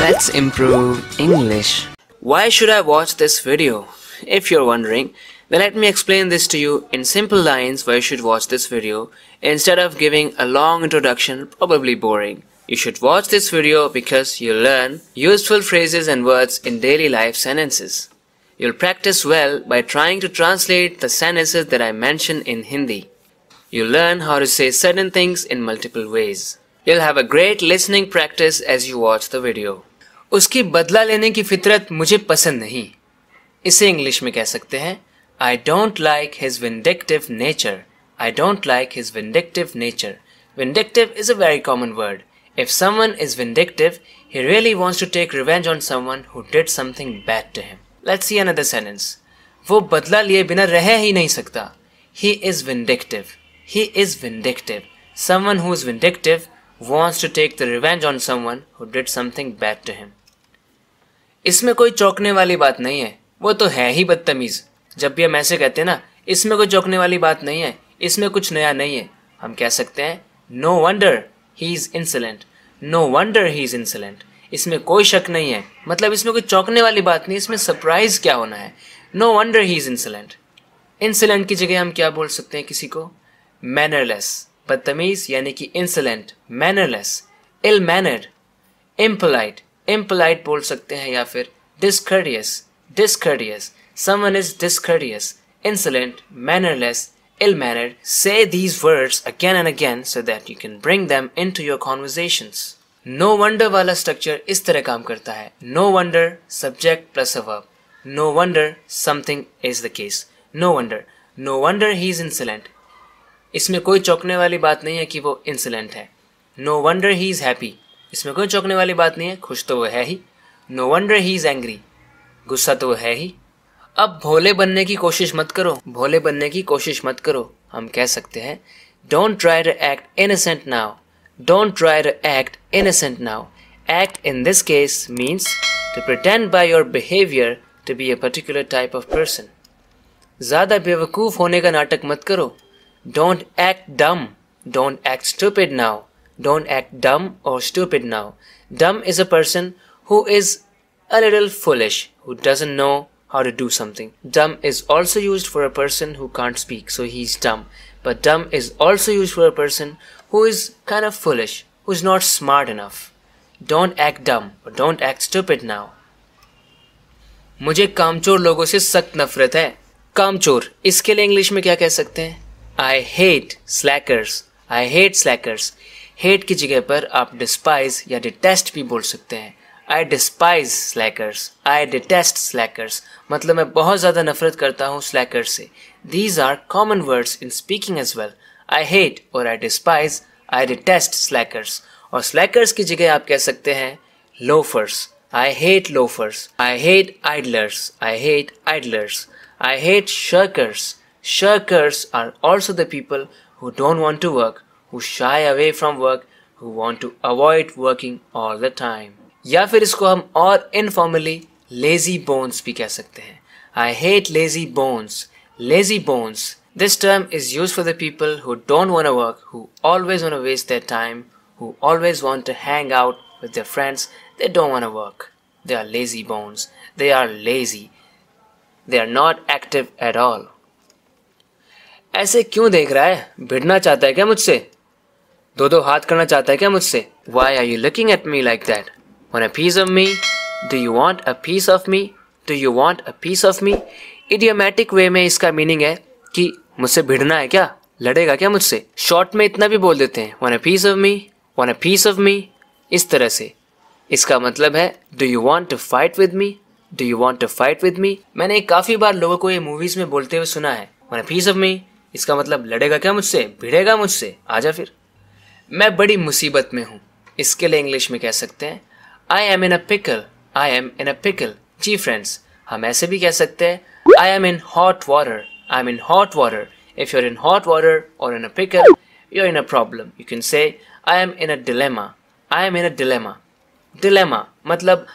Let's improve English. Why should I watch this video? If you're wondering, then let me explain this to you in simple lines why you should watch this video instead of giving a long introduction probably boring. You should watch this video because you'll learn useful phrases and words in daily life sentences. You'll practice well by trying to translate the sentences that I mention in Hindi. You'll learn how to say certain things in multiple ways. You'll have a great listening practice as you watch the video. उसकी बदला लेने की फितरत मुझे पसंद नहीं इसे English में कह सकते हैं I don't like his vindictive nature I don't like his vindictive nature vindictive is a very common word if someone is vindictive he really wants to take revenge on someone who did something bad to him let's see another sentence वो बदला लिए बिना रह ही नहीं सकता he is vindictive he is vindictive someone who is vindictive wants to take the revenge on someone who did something bad to him. इसमें कोई चौंकने वाली बात नहीं है वो तो है ही बदतमीज़ जब भी हम ऐसे कहते हैं ना इसमें कोई चौंकने वाली बात नहीं है इसमें कुछ नया नहीं है हम कह सकते हैं no wonder he is insolent no wonder he is insolent इसमें कोई शक नहीं है मतलब इसमें कोई चौंकने वाली बात नहीं इसमें सरप्राइज क्या होना है no wonder he is insolent insolent की जगह हम क्या बोल सकते हैं किसी को मैनरलेस बदतमीज़ यानी कि insolent mannerless ill mannered impolite impolite बोल सकते हैं या फिर discourteous discourteous someone is discourteous insolent, mannerless, ill mannered, say these words again and again so that you can bring them into your conversations. No wonder वाला structure इस तरह काम करता है no wonder subject plus a verb no wonder something is the case no wonder no wonder he is insolent इसमें कोई चौंकने वाली बात नहीं है कि वो इंसलेंट है no wonder he is happy इसमें कोई चौंकने वाली बात नहीं है खुश तो वो है ही no wonder he is angry गुस्सा तो वो है ही अब भोले बनने की कोशिश मत करो भोले बनने की कोशिश मत करो हम कह सकते हैं don't try to act innocent now don't try to act innocent now act in this case means to pretend by your behaviour to be a particular type of person ज़्यादा बेवकूफ़ होने का नाटक मत करो don't act dumb don't act stupid now Don't act dumb or stupid now. Dumb is a person who is a little foolish, who doesn't know how to do something. Dumb is also used for a person who can't speak, so he's dumb. But dumb is also used for a person who is kind of foolish, who's not smart enough. Don't act dumb or don't act stupid now. मुझे कामचोर लोगों से सख्त नफरत है कामचोर इसके लिए इंग्लिश में क्या कह सकते हैं I hate slackers I hate slackers hate की जगह पर आप डिस्पाइज या डिटेस्ट भी बोल सकते हैं I despise slackers I detest slackers मतलब मैं बहुत ज़्यादा नफरत करता हूँ स्लैकर से these are common words in speaking as well I hate और I despise I detest slackers और स्लैकर्स की जगह आप कह सकते हैं loafers I hate loafers I hate idlers I hate idlers I hate shirkers shirkers are also the people who don't want to work who shy away from work, who want to avoid working all the time. या फिर इसको हम और informally lazy bones भी कह सकते I hate lazy bones. Lazy bones. This term is used for the people who don't want to work, who always want to waste their time, who always want to hang out with their friends. They don't want to work. They are lazy bones. They are lazy. They are not active at all. ऐसे क्यों देख रहा है भिड़ना चाहता है क्या मुझसे दो दो हाथ करना चाहता है क्या मुझसे why are you looking at me like that want a piece of me do you want a piece of me do you want a piece of me idiomatic way में इसका मीनिंग है कि मुझसे भिड़ना है क्या लड़ेगा क्या मुझसे शॉर्ट में इतना भी बोल देते हैं want a piece of me want a piece of me इस तरह से इसका मतलब है do you want to fight with me do you want to fight with me मैंने काफ़ी बार लोगों को ये मूवीज में बोलते हुए सुना है want a piece of me इसका मतलब लड़ेगा क्या मुझसे भिड़ेगा मुझसे आजा फिर मैं बड़ी मुसीबत में हूँ इसके लिए इंग्लिश में कह सकते हैं I am in a pickle I am in a pickle जी फ्रेंड्स हम ऐसे भी कह सकते हैं I am in hot water I am in hot water if you are in hot water और in a pickle you are in a problem you can say I am in a dilemma I am in a dilemma dilemma मतलब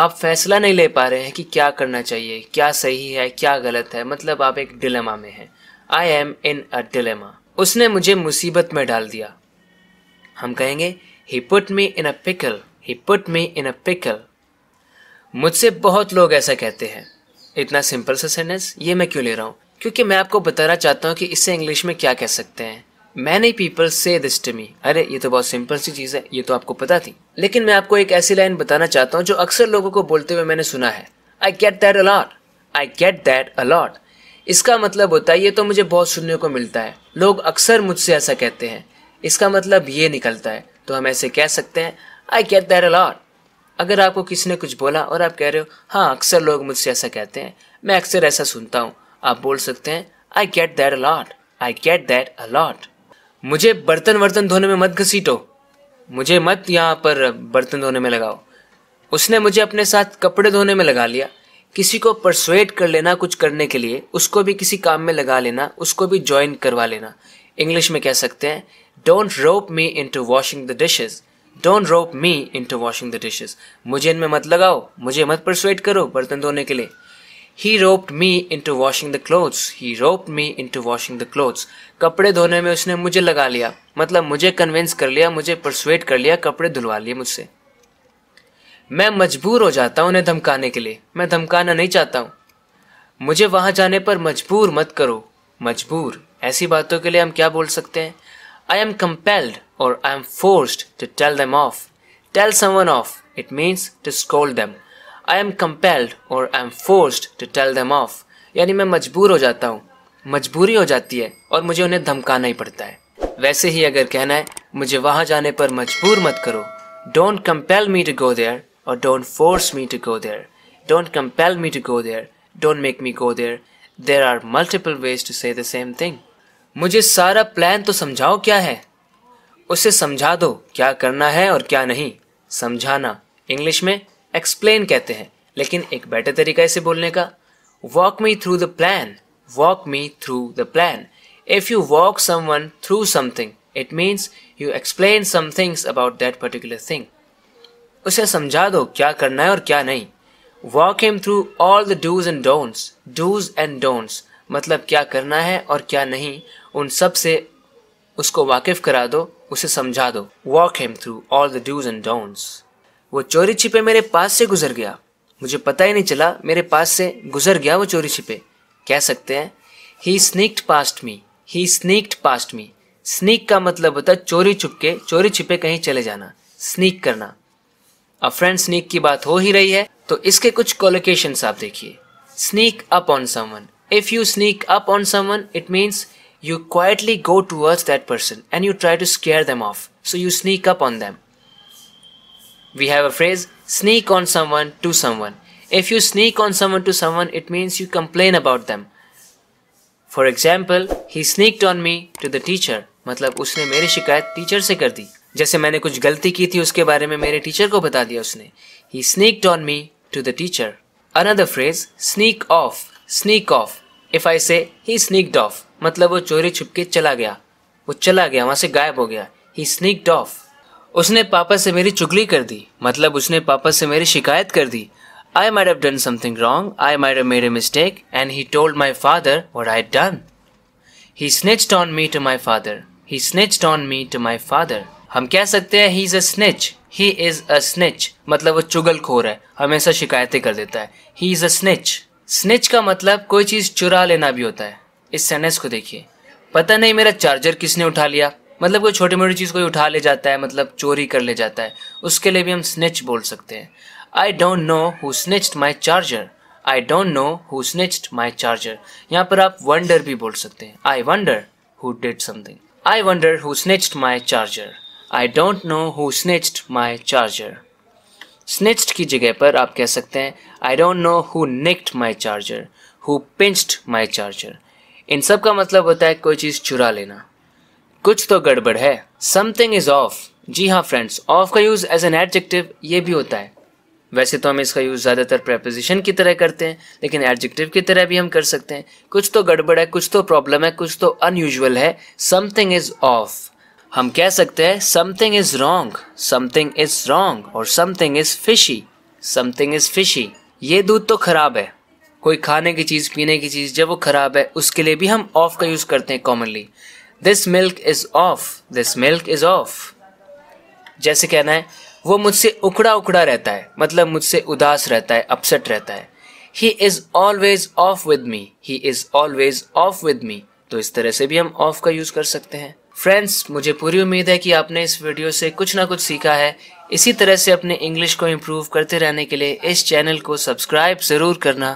आप फैसला नहीं ले पा रहे हैं कि क्या करना चाहिए क्या सही है क्या गलत है मतलब आप एक डिलेमा में हैं I am in a dilemma उसने मुझे मुसीबत में डाल दिया हम कहेंगे he put me in a pickle he put me in a pickle मुझसे बहुत लोग ऐसा कहते हैं इतना सिंपल सा सेंटेंस ये मैं क्यों ले रहा हूँ क्योंकि मैं आपको बताना चाहता हूँ कि इसे इंग्लिश में क्या कह सकते हैं many people say this to me अरे ये तो बहुत सिंपल सी चीज़ है ये तो आपको पता थी लेकिन मैं आपको एक ऐसी लाइन बताना चाहता हूँ जो अक्सर लोगों को बोलते हुए मैंने सुना है I get that a lot I get that a lot इसका मतलब होता है ये तो मुझे बहुत सुनने को मिलता है लोग अक्सर मुझसे ऐसा कहते हैं इसका मतलब ये निकलता है तो हम ऐसे कह सकते हैं आई गेट दैर अलॉट अगर आपको किसी ने कुछ बोला और आप कह रहे हो हाँ अक्सर लोग मुझसे ऐसा कहते हैं मैं अक्सर ऐसा सुनता हूँ आप बोल सकते हैं I get that a lot I get that a lot मुझे बर्तन वर्तन धोने में मत घसीटो मुझे मत यहाँ पर बर्तन धोने में लगाओ उसने मुझे अपने साथ कपड़े धोने में लगा लिया किसी को परसुएट कर लेना कुछ करने के लिए उसको भी किसी काम में लगा लेना उसको भी ज्वाइन करवा लेना इंग्लिश में कह सकते हैं don't rope me to washing the dishes don't rope me to washing the dishes मुझे इनमें मत लगाओ मुझे मत परसुएट करो बर्तन धोने के लिए he roped me into washing the clothes he roped me into washing the clothes कपड़े धोने में उसने मुझे लगा लिया मतलब मुझे कन्विंस कर लिया मुझे परसुएट कर लिया कपड़े धुलवा लिए मुझसे मैं मजबूर हो जाता हूँ उन्हें धमकाने के लिए मैं धमकाना नहीं चाहता हूँ मुझे वहाँ जाने पर मजबूर मत करो मजबूर ऐसी बातों के लिए हम क्या बोल सकते हैं I am compelled or I am forced to tell them off. Tell someone off. It means to scold them. I am compelled और I am forced to tell them off यानी मैं मजबूर हो जाता हूँ मजबूरी हो जाती है और मुझे उन्हें धमकाना ही पड़ता है वैसे ही अगर कहना है मुझे वहां जाने पर मजबूर मत करो don't compel me to go there और don't force me to go there don't compel me to go there don't make me go there there are multiple ways to say the same thing मुझे सारा plan तो समझाओ क्या है उसे समझा दो क्या करना है और क्या नहीं समझाना इंग्लिश में एक्सप्लेन कहते हैं लेकिन एक बेटर तरीका इसे बोलने का walk me through the plan walk me through the plan if you walk someone through something it means you explain some things about that particular thing उसे समझा दो क्या करना है और क्या नहीं walk him through all the dos and don'ts dos and don'ts मतलब क्या करना है और क्या नहीं उन सब से उसको वाकिफ करा दो उसे समझा दो walk him through all the dos and don'ts वो चोरी छिपे मेरे पास से गुजर गया मुझे पता ही नहीं चला मेरे पास से गुजर गया वो चोरी छिपे कह सकते हैं he sneaked past me he sneaked past me sneak का मतलब होता है चोरी छुपके चोरी छिपे कहीं चले जाना स्नीक करना अब फ्रेंड स्नीक की बात हो ही रही है तो इसके कुछ कॉलोकेशन आप देखिए sneak up on someone If you sneak up on someone, it means you quietly go towards that person and you try to scare them off. So you sneak up on them. We have a phrase sneak on someone to someone. If you sneak on someone to someone, it means you complain about them. For example, he sneaked on me to the teacher. मतलब उसने मेरी शिकायत teacher से कर दी जैसे मैंने कुछ गलती की थी उसके बारे में मेरे टीचर को बता दिया उसने he sneaked on me to the teacher another phrase sneak off sneak off if I say he स्नीकड of मतलब वो चोरी छुपके चला गया वो चला गया वहां से गायब हो गया ही स्नीकड ऑफ उसने पापा से मेरी चुगली कर दी मतलब उसने पापा से मेरी शिकायत कर दी I might have done something wrong I might have made a mistake and he told my father what I done he snitched on me to my father he snitched on me to my father हम कह सकते हैं he is a snitch he is a snitch मतलब वो चुगल खोर है हमेशा शिकायतें कर देता है he is a snitch snitch का मतलब कोई चीज़ चुरा लेना भी होता है इस सेंटेंस को देखिए पता नहीं मेरा चार्जर किसने उठा लिया मतलब कोई छोटी मोटी चीज़ कोई उठा ले जाता है मतलब चोरी कर ले जाता है उसके लिए भी हम स्निच बोल सकते हैं I don't know who snitched my charger I don't know who snitched my charger यहाँ पर आप वंडर भी बोल सकते हैं I wonder who did something I wonder who snitched my charger I don't know who snitched my charger snitched की जगह पर आप कह सकते हैं I don't know who nicked my charger who pinched my charger इन सब का मतलब होता है कोई चीज़ चुरा लेना कुछ तो गड़बड़ है समथिंग इज ऑफ जी हाँ फ्रेंड्स ऑफ का यूज़ एज एन एडजेक्टिव ये भी होता है वैसे तो हम इसका यूज़ ज़्यादातर प्रेपोजिशन की तरह करते हैं लेकिन एडजेक्टिव की तरह भी हम कर सकते हैं कुछ तो गड़बड़ है कुछ तो प्रॉब्लम है कुछ तो अनयूजल है समथिंग इज ऑफ हम कह सकते हैं something is wrong something is wrong और something is fishy something is fishy ये दूध तो खराब है कोई खाने की चीज़ पीने की चीज़ जब वो खराब है उसके लिए भी हम ऑफ का यूज़ करते हैं commonly this milk is off this milk is off जैसे कहना है वो मुझसे उकड़ा उकड़ा रहता है मतलब मुझसे उदास रहता है अपसेट रहता है he is always off with me he is always off with me तो इस तरह से भी हम ऑफ का यूज कर सकते हैं फ्रेंड्स मुझे पूरी उम्मीद है कि आपने इस वीडियो से कुछ ना कुछ सीखा है इसी तरह से अपने इंग्लिश को इम्प्रूव करते रहने के लिए इस चैनल को सब्सक्राइब ज़रूर करना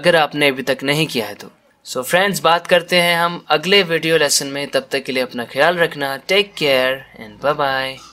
अगर आपने अभी तक नहीं किया है तो सो so फ्रेंड्स बात करते हैं हम अगले वीडियो लेसन में तब तक के लिए अपना ख्याल रखना take care and bye bye